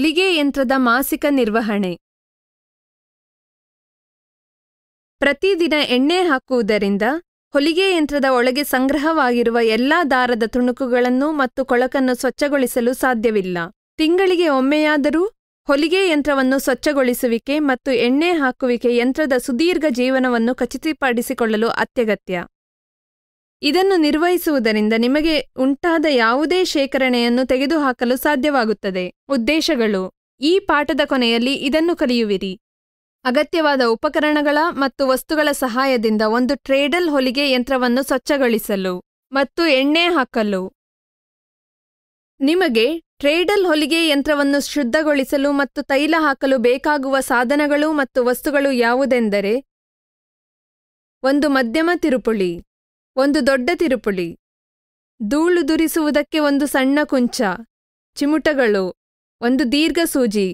ಹೊಲಿಗೆ ಯಂತ್ರದ ಮಾಸಿಕ ನಿರ್ವಹಣೆ ಪ್ರತಿದಿನ ಎಣ್ಣೆ ಹಾಕುವುದರಿಂದ ಹೊಲಿಗೆ ಯಂತ್ರದ ಒಳಗೆ ಸಂಗ್ರಹವಾಗಿರುವ ಎಲ್ಲಾ ದಾರದ ತುಣುಕುಗಳನ್ನು ಮತ್ತು ಕೊಳಕನ್ನು ಸ್ವಚ್ಛಗೊಳಿಸಲು ಸಾಧ್ಯವಿಲ್ಲ ತಿಂಗಳಿಗೆ ಒಮ್ಮೆಯಾದರೂ ಹೊಲಿಗೆ ಯಂತ್ರವನ್ನು ಸ್ವಚ್ಛಗೊಳಿಸುವಿಕೆ ಮತ್ತು ಎಣ್ಣೆ ಹಾಕುವಿಕೆ ಯಂತ್ರದ ಸುದೀರ್ಘ ಜೀವನವನ್ನು ಖಚಿತಪಡಿಸಿಕೊಳ್ಳಲು ಅತ್ಯಗತ್ಯ ಇದನ್ನು ನಿರ್ವಹಿಸುವುದರಿಂದ ನಿಮಗೆ ಉಂಟಾದ ಯಾವುದೇ ಶೇಖರಣೆಯನ್ನು ತೆಗೆದುಹಾಕಲು ಸಾಧ್ಯವಾಗುತ್ತದೆ ಉದ್ದೇಶಗಳು ಈ ಪಾಠದ ಕೊನೆಯಲ್ಲಿ ಇದನ್ನು ಕಲಿಯುವಿರಿ ಅಗತ್ಯವಾದ ಉಪಕರಣಗಳ ಮತ್ತು ವಸ್ತುಗಳ ಸಹಾಯದಿಂದ ಒಂದು ಟ್ರೇಡಲ್ ಹೊಲಿಗೆ ಯಂತ್ರವನ್ನು ಸ್ವಚ್ಛಗೊಳಿಸಲು ಮತ್ತು ಎಣ್ಣೆ ಹಾಕಲು ನಿಮಗೆ ಟ್ರೇಡಲ್ ಹೊಲಿಗೆ ಯಂತ್ರವನ್ನು ಶುದ್ಧಗೊಳಿಸಲು ಮತ್ತು ತೈಲ ಹಾಕಲು ಬೇಕಾಗುವ ಸಾಧನಗಳು ಮತ್ತು ವಸ್ತುಗಳು ಯಾವುದೆಂದರೆ ಒಂದು ಮಧ್ಯಮ ತಿರುಪುಳಿ ಒಂದು ದೊಡ್ಡ ತಿರುಪುಳಿ ಧೂಳು ದುರಿಸುವುದಕ್ಕೆ ಒಂದು ಸಣ್ಣ ಕುಂಚ ಚಿಮುಟಗಳು ಒಂದು ದೀರ್ಘ ಸೂಜಿ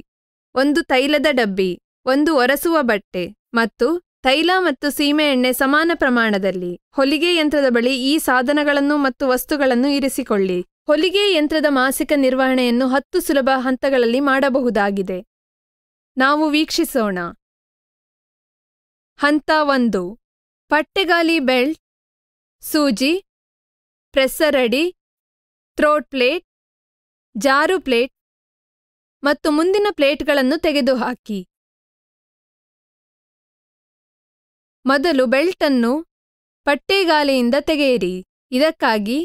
ಒಂದು ತೈಲದ ಡಬ್ಬಿ ಒಂದು ಒರಸುವ ಬಟ್ಟೆ ಮತ್ತು ತೈಲ ಮತ್ತು ಸೀಮೆಎಣ್ಣೆ ಸಮಾನ ಪ್ರಮಾಣದಲ್ಲಿ ಹೊಲಿಗೆ ಯಂತ್ರದ ಬಳಿ ಈ ಸಾಧನಗಳನ್ನು ಮತ್ತು ವಸ್ತುಗಳನ್ನು ಇರಿಸಿಕೊಳ್ಳಿ ಹೊಲಿಗೆ ಯಂತ್ರದ ಮಾಸಿಕ ನಿರ್ವಹಣೆಯನ್ನು ಹತ್ತು ಸುಲಭ ಹಂತಗಳಲ್ಲಿ ಮಾಡಬಹುದಾಗಿದೆ ನಾವು ವೀಕ್ಷಿಸೋಣ ಹಂತ ಒಂದು ಪಟ್ಟೆಗಾಲಿ ಬೆಲ್ಟ್ ಸೂಜಿ ಪ್ರೆಸ್ಸರಡಿ ಥ್ರೋಟ್ ಪ್ಲೇಟ್ ಜಾರು ಪ್ಲೇಟ್ ಮತ್ತು ಮುಂದಿನ ಪ್ಲೇಟ್ಗಳನ್ನು ತೆಗೆದುಹಾಕಿ ಮೊದಲು ಬೆಲ್ಟನ್ನು ಪಟ್ಟೆಗಾಲೆಯಿಂದ ತೆಗೆಯಿರಿ ಇದಕ್ಕಾಗಿ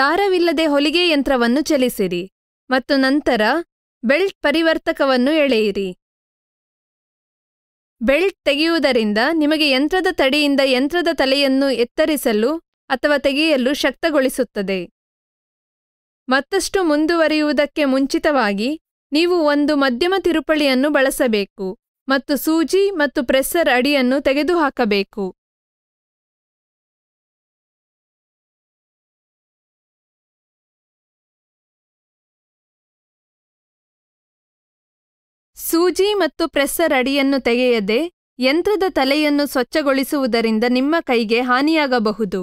ದಾರವಿಲ್ಲದೆ ಹೊಲಿಗೆ ಯಂತ್ರವನ್ನು ಚಲಿಸಿರಿ ಮತ್ತು ನಂತರ ಬೆಲ್ಟ್ ಪರಿವರ್ತಕವನ್ನು ಎಳೆಯಿರಿ ಬೆಲ್ಟ್ ತೆಗೆಯುವುದರಿಂದ ನಿಮಗೆ ಯಂತ್ರದ ತಡೆಯಿಂದ ಯಂತ್ರದ ತಲೆಯನ್ನು ಎತ್ತರಿಸಲು ಅಥವಾ ತೆಗೆಯಲು ಶಕ್ತಗೊಳಿಸುತ್ತದೆ ಮತ್ತಷ್ಟು ಮುಂದುವರಿಯುವುದಕ್ಕೆ ಮುಂಚಿತವಾಗಿ ನೀವು ಒಂದು ಮಧ್ಯಮ ತಿರುಪಳಿಯನ್ನು ಬಳಸಬೇಕು ಮತ್ತು ಸೂಜಿ ಮತ್ತು ಪ್ರೆಸ್ಸರ್ ಅಡಿಯನ್ನು ತೆಗೆದುಹಾಕಬೇಕು ಸೂಜಿ ಮತ್ತು ಪ್ರೆಸ್ಸರ್ ಅಡಿಯನ್ನು ತೆಗೆಯದೆ ಯಂತ್ರದ ತಲೆಯನ್ನು ಸ್ವಚ್ಛಗೊಳಿಸುವುದರಿಂದ ನಿಮ್ಮ ಕೈಗೆ ಹಾನಿಯಾಗಬಹುದು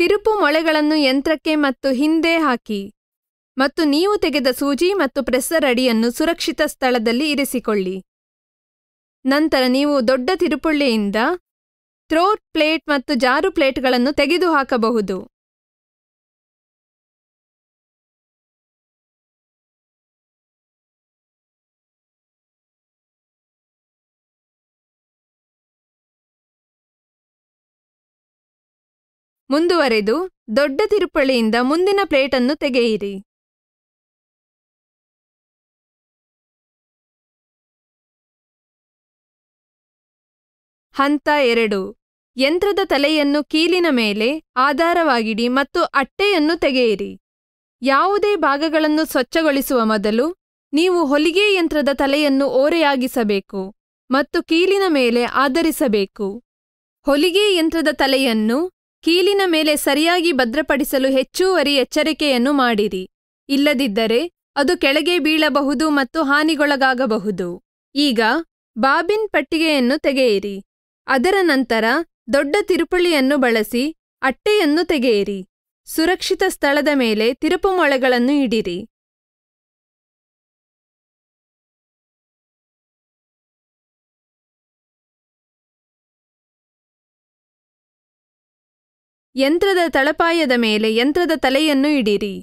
ತಿರುಪು ಮೊಳೆಗಳನ್ನು ಯಂತ್ರಕ್ಕೆ ಮತ್ತು ಹಿಂದೆ ಹಾಕಿ ಮತ್ತು ನೀವು ತೆಗೆದ ಸೂಜಿ ಮತ್ತು ಪ್ರೆಸ್ಸರ್ ಅಡಿಯನ್ನು ಸುರಕ್ಷಿತ ಸ್ಥಳದಲ್ಲಿ ಇರಿಸಿಕೊಳ್ಳಿ ನಂತರ ನೀವು ದೊಡ್ಡ ತಿರುಪುಳ್ಳೆಯಿಂದ ಥ್ರೋಟ್ ಪ್ಲೇಟ್ ಮತ್ತು ಜಾರು ಪ್ಲೇಟ್ಗಳನ್ನು ತೆಗೆದುಹಾಕಬಹುದು ಮುಂದುವರೆದು ದೊಡ್ಡ ತಿರುಪಳಿಯಿಂದ ಮುಂದಿನ ಪ್ಲೇಟನ್ನು ತೆಗೆಯಿರಿ ಹಂತ ಎರಡು ಯಂತ್ರದ ತಲೆಯನ್ನು ಕೀಲಿನ ಮೇಲೆ ಆಧಾರವಾಗಿಡಿ ಮತ್ತು ಅಟ್ಟೆಯನ್ನು ತೆಗೆಯಿರಿ ಯಾವುದೇ ಭಾಗಗಳನ್ನು ಸ್ವಚ್ಛಗೊಳಿಸುವ ಮೊದಲು ನೀವು ಹೊಲಿಗೆ ಯಂತ್ರದ ತಲೆಯನ್ನು ಓರೆಯಾಗಿಸಬೇಕು ಮತ್ತು ಕೀಲಿನ ಮೇಲೆ ಆಧರಿಸಬೇಕು ಹೊಲಿಗೆ ಯಂತ್ರದ ತಲೆಯನ್ನು ಕೀಲಿನ ಮೇಲೆ ಸರಿಯಾಗಿ ಭದ್ರಪಡಿಸಲು ಹೆಚ್ಚುವರಿ ಎಚ್ಚರಿಕೆಯನ್ನು ಮಾಡಿರಿ ಇಲ್ಲದಿದ್ದರೆ ಅದು ಕೆಳಗೆ ಬೀಳಬಹುದು ಮತ್ತು ಹಾನಿಗೊಳಗಾಗಬಹುದು ಈಗ ಬಾಬಿನ್ ಪಟ್ಟಿಗೆಯನ್ನು ತೆಗೆಯಿರಿ ಅದರ ನಂತರ ದೊಡ್ಡ ತಿರುಪುಳಿಯನ್ನು ಬಳಸಿ ಅಟ್ಟೆಯನ್ನು ತೆಗೆಯಿರಿ ಸುರಕ್ಷಿತ ಸ್ಥಳದ ಮೇಲೆ ತಿರುಪುಮೊಳೆಗಳನ್ನು ಇಡಿರಿ ಯಂತ್ರದ ತಳಪಾಯದ ಮೇಲೆ ಯಂತ್ರದ ತಲೆಯನ್ನು ಇಡಿರಿ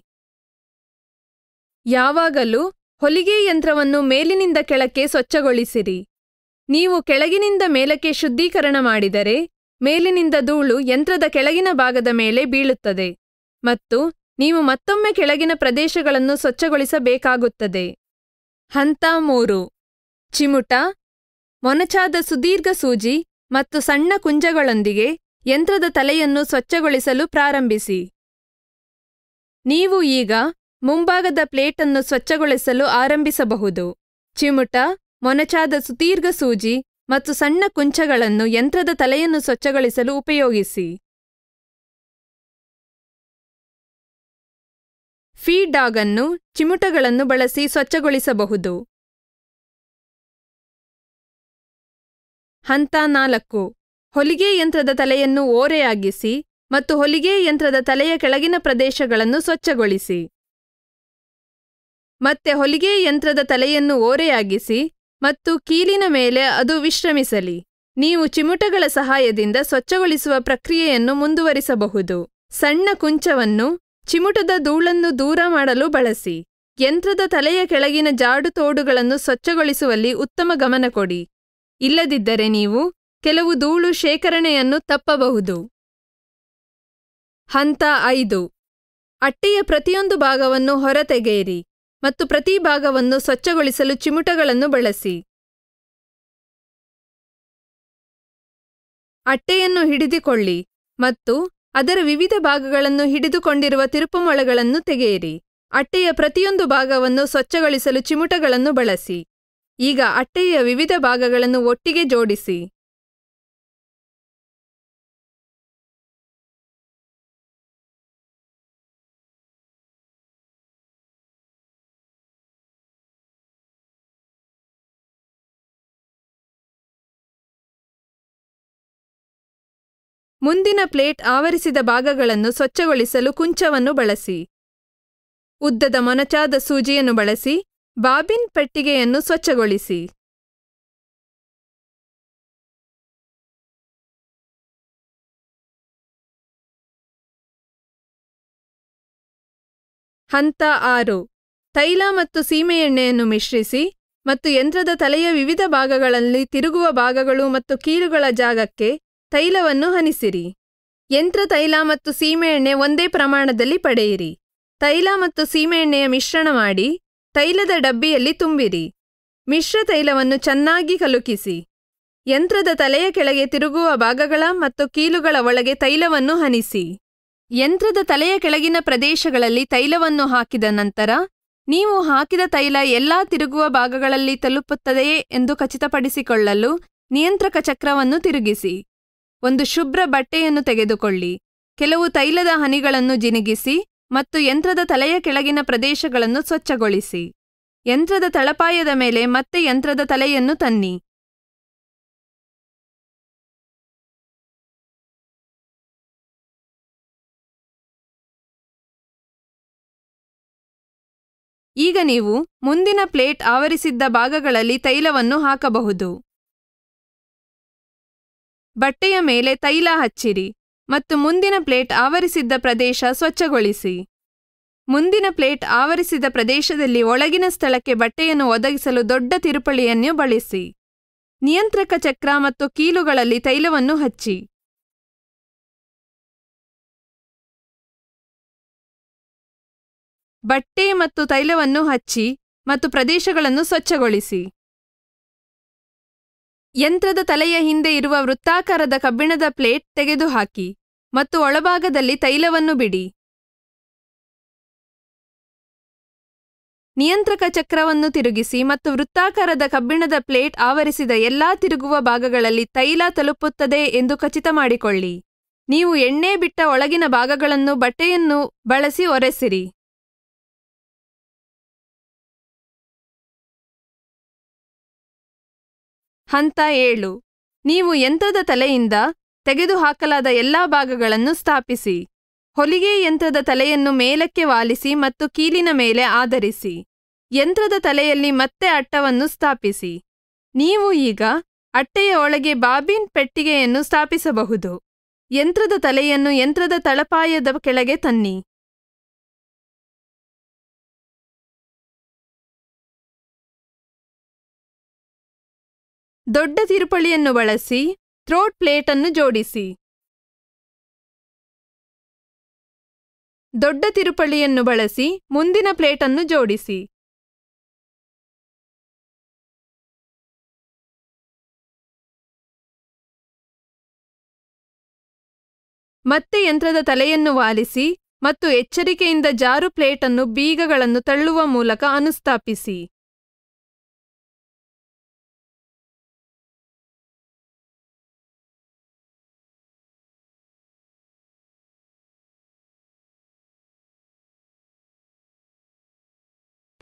ಯಾವಾಗಲೂ ಹೊಲಿಗೆ ಯಂತ್ರವನ್ನು ಮೇಲಿನಿಂದ ಕೆಳಕ್ಕೆ ಸ್ವಚ್ಛಗೊಳಿಸಿರಿ ನೀವು ಕೆಳಗಿನಿಂದ ಮೇಲಕ್ಕೆ ಶುದ್ಧೀಕರಣ ಮಾಡಿದರೆ ಮೇಲಿನಿಂದ ಧೂಳು ಯಂತ್ರದ ಕೆಳಗಿನ ಭಾಗದ ಮೇಲೆ ಬೀಳುತ್ತದೆ ಮತ್ತು ನೀವು ಮತ್ತೊಮ್ಮೆ ಕೆಳಗಿನ ಪ್ರದೇಶಗಳನ್ನು ಸ್ವಚ್ಛಗೊಳಿಸಬೇಕಾಗುತ್ತದೆ ಹಂತ ಮೂರು ಚಿಮುಟ ಮೊನಚಾದ ಸುದೀರ್ಘ ಸೂಜಿ ಮತ್ತು ಸಣ್ಣ ಕುಂಜಗಳೊಂದಿಗೆ ಯಂತ್ರದ ತಲೆಯನ್ನು ಸ್ವಚ್ಛಗೊಳಿಸಲು ಪ್ರಾರಂಭಿಸಿ ನೀವು ಈಗ ಮುಂಭಾಗದ ಪ್ಲೇಟನ್ನು ಸ್ವಚ್ಛಗೊಳಿಸಲು ಆರಂಭಿಸಬಹುದು ಚಿಮುಟ ಮೊನಚಾದ ಸುದೀರ್ಘ ಸೂಜಿ ಮತ್ತು ಸಣ್ಣ ಕುಂಚಗಳನ್ನು ಯಂತ್ರದ ತಲೆಯನ್ನು ಸ್ವಚ್ಛಗೊಳಿಸಲು ಉಪಯೋಗಿಸಿ ಫೀಡಾಗ್ ಅನ್ನು ಚಿಮುಟಗಳನ್ನು ಬಳಸಿ ಸ್ವಚ್ಛಗೊಳಿಸಬಹುದು ಹಂತ ನಾಲ್ಕು ಹೊಲಿಗೆ ಯಂತ್ರದ ತಲೆಯನ್ನು ಓರೆಯಾಗಿಸಿ ಮತ್ತು ಹೊಲಿಗೆ ಯಂತ್ರದ ತಲೆಯ ಕೆಳಗಿನ ಪ್ರದೇಶಗಳನ್ನು ಸ್ವಚ್ಛಗೊಳಿಸಿ ಮತ್ತೆ ಹೊಲಿಗೆ ಯಂತ್ರದ ತಲೆಯನ್ನು ಓರೆಯಾಗಿಸಿ ಮತ್ತು ಕೀಲಿನ ಮೇಲೆ ಅದು ವಿಶ್ರಮಿಸಲಿ ನೀವು ಚಿಮುಟಗಳ ಸಹಾಯದಿಂದ ಸ್ವಚ್ಛಗೊಳಿಸುವ ಪ್ರಕ್ರಿಯೆಯನ್ನು ಮುಂದುವರಿಸಬಹುದು ಸಣ್ಣ ಕುಂಚವನ್ನು ಚಿಮುಟದ ಧೂಳನ್ನು ದೂರ ಮಾಡಲು ಬಳಸಿ ಯಂತ್ರದ ತಲೆಯ ಕೆಳಗಿನ ಜಾಡುತೋಡುಗಳನ್ನು ಸ್ವಚ್ಛಗೊಳಿಸುವಲ್ಲಿ ಉತ್ತಮ ಗಮನ ಕೊಡಿ ಇಲ್ಲದಿದ್ದರೆ ನೀವು ಕೆಲವು ಧೂಳು ಶೇಖರಣೆಯನ್ನು ತಪ್ಪಬಹುದು ಹಂತ ಐದು ಅಟ್ಟೆಯ ಪ್ರತಿಯೊಂದು ಭಾಗವನ್ನು ಹೊರತೆಗೆಯಿರಿ ಮತ್ತು ಪ್ರತಿ ಭಾಗವನ್ನು ಸ್ವಚ್ಛಗೊಳಿಸಲು ಚಿಮುಟಗಳನ್ನು ಬಳಸಿ ಅಟ್ಟೆಯನ್ನು ಹಿಡಿದುಕೊಳ್ಳಿ ಮತ್ತು ಅದರ ವಿವಿಧ ಭಾಗಗಳನ್ನು ಹಿಡಿದುಕೊಂಡಿರುವ ತಿರುಪುಮೊಳೆಗಳನ್ನು ತೆಗೆಯಿರಿ ಅಟ್ಟೆಯ ಪ್ರತಿಯೊಂದು ಭಾಗವನ್ನು ಸ್ವಚ್ಛಗೊಳಿಸಲು ಚಿಮುಟಗಳನ್ನು ಬಳಸಿ ಈಗ ಅಟ್ಟೆಯ ವಿವಿಧ ಭಾಗಗಳನ್ನು ಒಟ್ಟಿಗೆ ಜೋಡಿಸಿ ಮುಂದಿನ ಪ್ಲೇಟ್ ಆವರಿಸಿದ ಭಾಗಗಳನ್ನು ಸ್ವಚ್ಛಗೊಳಿಸಲು ಕುಂಚವನ್ನು ಬಳಸಿ ಉದ್ದದ ಮೊನಚಾದ ಸೂಜಿಯನ್ನು ಬಳಸಿ ಬಾಬಿನ್ ಪೆಟ್ಟಿಗೆಯನ್ನು ಸ್ವಚ್ಛಗೊಳಿಸಿ ಹಂತ ಆರು ತೈಲ ಮತ್ತು ಸೀಮೆಎಣ್ಣೆಯನ್ನು ಮಿಶ್ರಿಸಿ ಮತ್ತು ಯಂತ್ರದ ತಲೆಯ ವಿವಿಧ ಭಾಗಗಳಲ್ಲಿ ತಿರುಗುವ ಭಾಗಗಳು ಮತ್ತು ಕೀಲುಗಳ ಜಾಗಕ್ಕೆ ತೈಲವನ್ನು ಹನಿಸಿರಿ ಯಂತ್ರ ತೈಲ ಮತ್ತು ಸೀಮೆಎಣ್ಣೆ ಒಂದೇ ಪ್ರಮಾಣದಲ್ಲಿ ಪಡೆಯಿರಿ ತೈಲ ಮತ್ತು ಸೀಮೆಎಣ್ಣೆಯ ಮಿಶ್ರಣ ಮಾಡಿ ತೈಲದ ಡಬ್ಬಿಯಲ್ಲಿ ತುಂಬಿರಿ ಮಿಶ್ರ ತೈಲವನ್ನು ಚೆನ್ನಾಗಿ ಕಲುಕಿಸಿ ಯಂತ್ರದ ತಲೆಯ ಕೆಳಗೆ ತಿರುಗುವ ಭಾಗಗಳ ಮತ್ತು ಕೀಲುಗಳ ಒಳಗೆ ತೈಲವನ್ನು ಹನಿಸಿ ಯಂತ್ರದ ತಲೆಯ ಕೆಳಗಿನ ಪ್ರದೇಶಗಳಲ್ಲಿ ತೈಲವನ್ನು ಹಾಕಿದ ನಂತರ ನೀವು ಹಾಕಿದ ತೈಲ ಎಲ್ಲಾ ತಿರುಗುವ ಭಾಗಗಳಲ್ಲಿ ತಲುಪುತ್ತದೆಯೇ ಎಂದು ಖಚಿತಪಡಿಸಿಕೊಳ್ಳಲು ನಿಯಂತ್ರಕ ಚಕ್ರವನ್ನು ತಿರುಗಿಸಿ ಒಂದು ಶುಭ್ರ ಬಟ್ಟೆಯನ್ನು ತೆಗೆದುಕೊಳ್ಳಿ ಕೆಲವು ತೈಲದ ಹನಿಗಳನ್ನು ಜಿನಿಗಿಸಿ ಮತ್ತು ಯಂತ್ರದ ತಲೆಯ ಕೆಳಗಿನ ಪ್ರದೇಶಗಳನ್ನು ಸ್ವಚ್ಛಗೊಳಿಸಿ ಯಂತ್ರದ ತಳಪಾಯದ ಮೇಲೆ ಮತ್ತೆ ಯಂತ್ರದ ತಲೆಯನ್ನು ತನ್ನಿ ಈಗ ನೀವು ಮುಂದಿನ ಪ್ಲೇಟ್ ಆವರಿಸಿದ್ದ ಭಾಗಗಳಲ್ಲಿ ತೈಲವನ್ನು ಹಾಕಬಹುದು ಬಟ್ಟೆಯ ಮೇಲೆ ತೈಲ ಹಚ್ಚಿರಿ ಮತ್ತು ಮುಂದಿನ ಪ್ಲೇಟ್ ಆವರಿಸಿದ್ದ ಪ್ರದೇಶ ಸ್ವಚ್ಛಗೊಳಿಸಿ ಮುಂದಿನ ಪ್ಲೇಟ್ ಆವರಿಸಿದ ಪ್ರದೇಶದಲ್ಲಿ ಒಳಗಿನ ಸ್ಥಳಕ್ಕೆ ಬಟ್ಟೆಯನ್ನು ಒದಗಿಸಲು ದೊಡ್ಡ ತಿರುಪಳಿಯನ್ನು ಬಳಸಿ ನಿಯಂತ್ರಕ ಚಕ್ರ ಮತ್ತು ಕೀಲುಗಳಲ್ಲಿ ತೈಲವನ್ನು ಹಚ್ಚಿ ಬಟ್ಟೆ ಮತ್ತು ತೈಲವನ್ನು ಹಚ್ಚಿ ಮತ್ತು ಪ್ರದೇಶಗಳನ್ನು ಸ್ವಚ್ಛಗೊಳಿಸಿ ಯಂತ್ರದ ತಲೆಯ ಹಿಂದೆ ಇರುವ ವೃತ್ತಾಕಾರದ ಕಬ್ಬಿಣದ ಪ್ಲೇಟ್ ತೆಗೆದುಹಾಕಿ ಮತ್ತು ಒಳಭಾಗದಲ್ಲಿ ತೈಲವನ್ನು ಬಿಡಿ ನಿಯಂತ್ರಕ ಚಕ್ರವನ್ನು ತಿರುಗಿಸಿ ಮತ್ತು ವೃತ್ತಾಕಾರದ ಕಬ್ಬಿಣದ ಪ್ಲೇಟ್ ಆವರಿಸಿದ ಎಲ್ಲಾ ತಿರುಗುವ ಭಾಗಗಳಲ್ಲಿ ತೈಲ ತಲುಪುತ್ತದೆ ಎಂದು ಖಚಿತ ಮಾಡಿಕೊಳ್ಳಿ ನೀವು ಎಣ್ಣೆ ಬಿಟ್ಟ ಒಳಗಿನ ಭಾಗಗಳನ್ನು ಬಟ್ಟೆಯನ್ನು ಬಳಸಿ ಒರೆಸಿರಿ ಹಂತ ಏಳು ನೀವು ಯಂತ್ರದ ತಲೆಯಿಂದ ತೆಗೆದುಹಾಕಲಾದ ಎಲ್ಲಾ ಭಾಗಗಳನ್ನು ಸ್ಥಾಪಿಸಿ ಹೊಲಿಗೆ ಯಂತ್ರದ ತಲೆಯನ್ನು ಮೇಲಕ್ಕೆ ವಾಲಿಸಿ ಮತ್ತು ಕೀಲಿನ ಮೇಲೆ ಆಧರಿಸಿ ಯಂತ್ರದ ತಲೆಯಲ್ಲಿ ಮತ್ತೆ ಅಟ್ಟವನ್ನು ಸ್ಥಾಪಿಸಿ ನೀವು ಈಗ ಅಟ್ಟೆಯ ಒಳಗೆ ಬಾಬಿನ್ ಪೆಟ್ಟಿಗೆಯನ್ನು ಸ್ಥಾಪಿಸಬಹುದು ಯಂತ್ರದ ತಲೆಯನ್ನು ಯಂತ್ರದ ತಳಪಾಯದ ಕೆಳಗೆ ತನ್ನಿ ದೊಡ್ಡ ತಿರುಪಳಿಯನ್ನು ಬಳಸಿ ಥ್ರೋಟ್ ಪ್ಲೇಟ್ ಅನ್ನು ಜೋಡಿಸಿ ದೊಡ್ಡ ತಿರುಪಳಿಯನ್ನು ಬಳಸಿ ಮುಂದಿನ ಪ್ಲೇಟ್ ಅನ್ನು ಜೋಡಿಸಿ ಮತ್ತೆ ಯಂತ್ರದ ತಲೆಯನ್ನು ವಾಲಿಸಿ ಮತ್ತು ಎಚ್ಚರಿಕೆಯಿಂದ ಜಾರು ಪ್ಲೇಟನ್ನು ಬೀಗಗಳನ್ನು ತಳ್ಳುವ ಮೂಲಕ ಅನುಸ್ಥಾಪಿಸಿ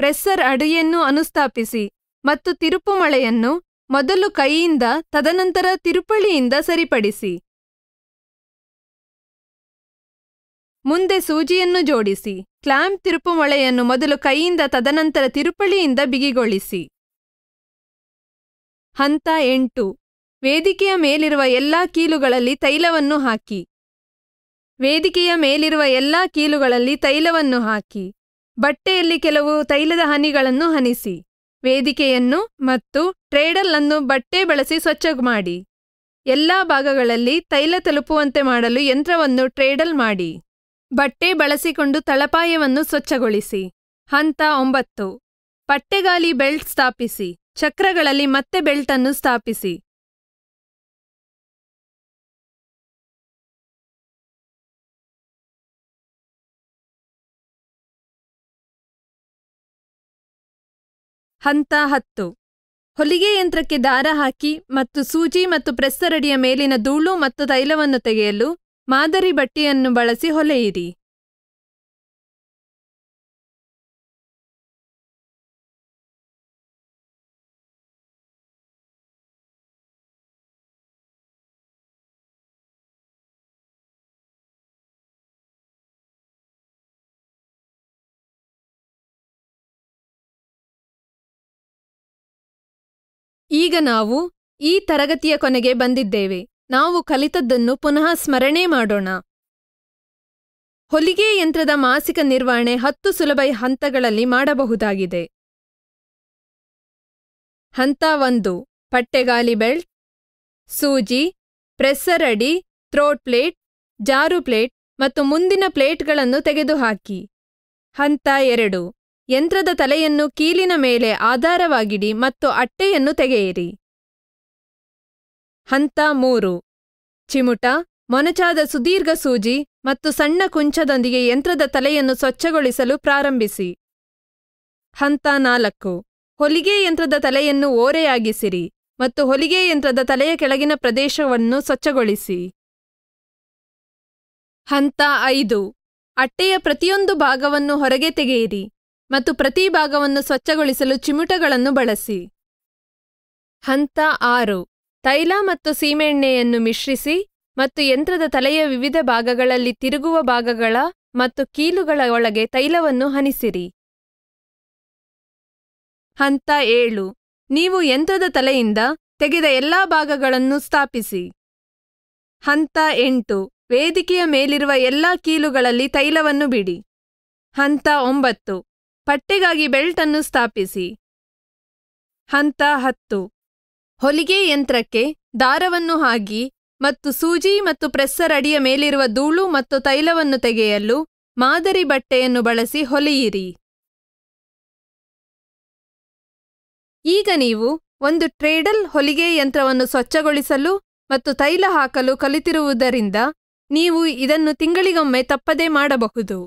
ಪ್ರೆಸ್ಸರ್ ಅಡಿಯನ್ನು ಅನುಸ್ಥಾಪಿಸಿ ಮತ್ತು ತಿರುಪುಮಳೆಯನ್ನು ಮೊದಲು ಕೈಯಿಂದ ತದನಂತರ ತಿರುಪಳಿಯಿಂದ ಸರಿಪಡಿಸಿ ಮುಂದೆ ಸೂಜಿಯನ್ನು ಜೋಡಿಸಿ ತಿರುಪು ತಿರುಪುಮೊಳೆಯನ್ನು ಮೊದಲು ಕೈಯಿಂದ ತದನಂತರ ತಿರುಪಳಿಯಿಂದ ಬಿಗಿಗೊಳಿಸಿ ಹಂತ ಎಂಟು ವೇದಿಕೆಯ ಮೇಲಿರುವ ಎಲ್ಲಾ ಕೀಲುಗಳಲ್ಲಿ ತೈಲವನ್ನು ಹಾಕಿ ವೇದಿಕೆಯ ಮೇಲಿರುವ ಎಲ್ಲಾ ಕೀಲುಗಳಲ್ಲಿ ತೈಲವನ್ನು ಹಾಕಿ ಬಟ್ಟೆಯಲ್ಲಿ ಕೆಲವು ತೈಲದ ಹನಿಗಳನ್ನು ಹನಿಸಿ ವೇದಿಕೆಯನ್ನು ಮತ್ತು ಟ್ರೇಡಲ್ ಅನ್ನು ಬಟ್ಟೆ ಬಳಸಿ ಸ್ವಚ್ಛ ಮಾಡಿ ಎಲ್ಲಾ ಭಾಗಗಳಲ್ಲಿ ತೈಲ ತಲುಪುವಂತೆ ಮಾಡಲು ಯಂತ್ರವನ್ನು ಟ್ರೇಡಲ್ ಮಾಡಿ ಬಟ್ಟೆ ಬಳಸಿಕೊಂಡು ತಳಪಾಯವನ್ನು ಸ್ವಚ್ಛಗೊಳಿಸಿ ಹಂತ ಒಂಬತ್ತು ಪಟ್ಟೆಗಾಲಿ ಬೆಲ್ಟ್ ಸ್ಥಾಪಿಸಿ ಚಕ್ರಗಳಲ್ಲಿ ಮತ್ತೆ ಬೆಲ್ಟನ್ನು ಸ್ಥಾಪಿಸಿ ಹಂತ ಹತ್ತು ಹೊಲಿಗೆ ಯಂತ್ರಕ್ಕೆ ದಾರ ಹಾಕಿ ಮತ್ತು ಸೂಜಿ ಮತ್ತು ಪ್ರೆಸ್ಸರಡಿಯ ಮೇಲಿನ ಧೂಳು ಮತ್ತು ತೈಲವನ್ನು ತೆಗೆಯಲು ಮಾದರಿ ಬಟ್ಟೆಯನ್ನು ಬಳಸಿ ಹೊಲೆಯಿರಿ ಈಗ ನಾವು ಈ ತರಗತಿಯ ಕೊನೆಗೆ ಬಂದಿದ್ದೇವೆ ನಾವು ಕಲಿತದ್ದನ್ನು ಪುನಃ ಸ್ಮರಣೆ ಮಾಡೋಣ ಹೊಲಿಗೆ ಯಂತ್ರದ ಮಾಸಿಕ ನಿರ್ವಹಣೆ ಹತ್ತು ಸುಲಭ ಹಂತಗಳಲ್ಲಿ ಮಾಡಬಹುದಾಗಿದೆ ಹಂತ ಒಂದು ಪಟ್ಟೆಗಾಲಿ ಬೆಲ್ಟ್ ಸೂಜಿ ಪ್ರೆಸ್ಸರ್ ಅಡಿ ಥ್ರೋಟ್ ಪ್ಲೇಟ್ ಜಾರು ಪ್ಲೇಟ್ ಮತ್ತು ಮುಂದಿನ ಪ್ಲೇಟ್ಗಳನ್ನು ತೆಗೆದುಹಾಕಿ ಹಂತ ಎರಡು ಯಂತ್ರದ ತಲೆಯನ್ನು ಕೀಲಿನ ಮೇಲೆ ಆಧಾರವಾಗಿಡಿ ಮತ್ತು ಅಟ್ಟೆಯನ್ನು ತೆಗೆಯಿರಿ ಹಂತ ಮೂರು ಚಿಮುಟ ಮೊನಚಾದ ಸುದೀರ್ಘ ಸೂಜಿ ಮತ್ತು ಸಣ್ಣ ಕುಂಚದೊಂದಿಗೆ ಯಂತ್ರದ ತಲೆಯನ್ನು ಸ್ವಚ್ಛಗೊಳಿಸಲು ಪ್ರಾರಂಭಿಸಿ ಹಂತ ನಾಲ್ಕು ಹೊಲಿಗೆ ಯಂತ್ರದ ತಲೆಯನ್ನು ಓರೆಯಾಗಿಸಿರಿ ಮತ್ತು ಹೊಲಿಗೆ ಯಂತ್ರದ ತಲೆಯ ಕೆಳಗಿನ ಪ್ರದೇಶವನ್ನು ಸ್ವಚ್ಛಗೊಳಿಸಿ ಹಂತ ಐದು ಅಟ್ಟೆಯ ಪ್ರತಿಯೊಂದು ಭಾಗವನ್ನು ಹೊರಗೆ ತೆಗೆಯಿರಿ ಮತ್ತು ಪ್ರತಿ ಭಾಗವನ್ನು ಸ್ವಚ್ಛಗೊಳಿಸಲು ಚಿಮುಟಗಳನ್ನು ಬಳಸಿ ಹಂತ ಆರು ತೈಲ ಮತ್ತು ಸೀಮೆಣ್ಣೆಯನ್ನು ಮಿಶ್ರಿಸಿ ಮತ್ತು ಯಂತ್ರದ ತಲೆಯ ವಿವಿಧ ಭಾಗಗಳಲ್ಲಿ ತಿರುಗುವ ಭಾಗಗಳ ಮತ್ತು ಕೀಲುಗಳ ಒಳಗೆ ತೈಲವನ್ನು ಹನಿಸಿರಿ ಹಂತ ಏಳು ನೀವು ಯಂತ್ರದ ತಲೆಯಿಂದ ತೆಗೆದ ಎಲ್ಲಾ ಭಾಗಗಳನ್ನು ಸ್ಥಾಪಿಸಿ ಹಂತ ಎಂಟು ವೇದಿಕೆಯ ಮೇಲಿರುವ ಎಲ್ಲಾ ಕೀಲುಗಳಲ್ಲಿ ತೈಲವನ್ನು ಬಿಡಿ ಹಂತ ಒಂಬತ್ತು ಪಟ್ಟೆಗಾಗಿ ಬೆಲ್ಟ್ ಅನ್ನು ಸ್ಥಾಪಿಸಿ ಹಂತ ಹತ್ತು ಹೊಲಿಗೆ ಯಂತ್ರಕ್ಕೆ ದಾರವನ್ನು ಹಾಕಿ ಮತ್ತು ಸೂಜಿ ಮತ್ತು ಪ್ರೆಸ್ಸರ್ ಅಡಿಯ ಮೇಲಿರುವ ಧೂಳು ಮತ್ತು ತೈಲವನ್ನು ತೆಗೆಯಲು ಮಾದರಿ ಬಟ್ಟೆಯನ್ನು ಬಳಸಿ ಹೊಲಿಯಿರಿ ಈಗ ನೀವು ಒಂದು ಟ್ರೇಡಲ್ ಹೊಲಿಗೆ ಯಂತ್ರವನ್ನು ಸ್ವಚ್ಛಗೊಳಿಸಲು ಮತ್ತು ತೈಲ ಹಾಕಲು ಕಲಿತಿರುವುದರಿಂದ ನೀವು ಇದನ್ನು ತಿಂಗಳಿಗೊಮ್ಮೆ ತಪ್ಪದೇ ಮಾಡಬಹುದು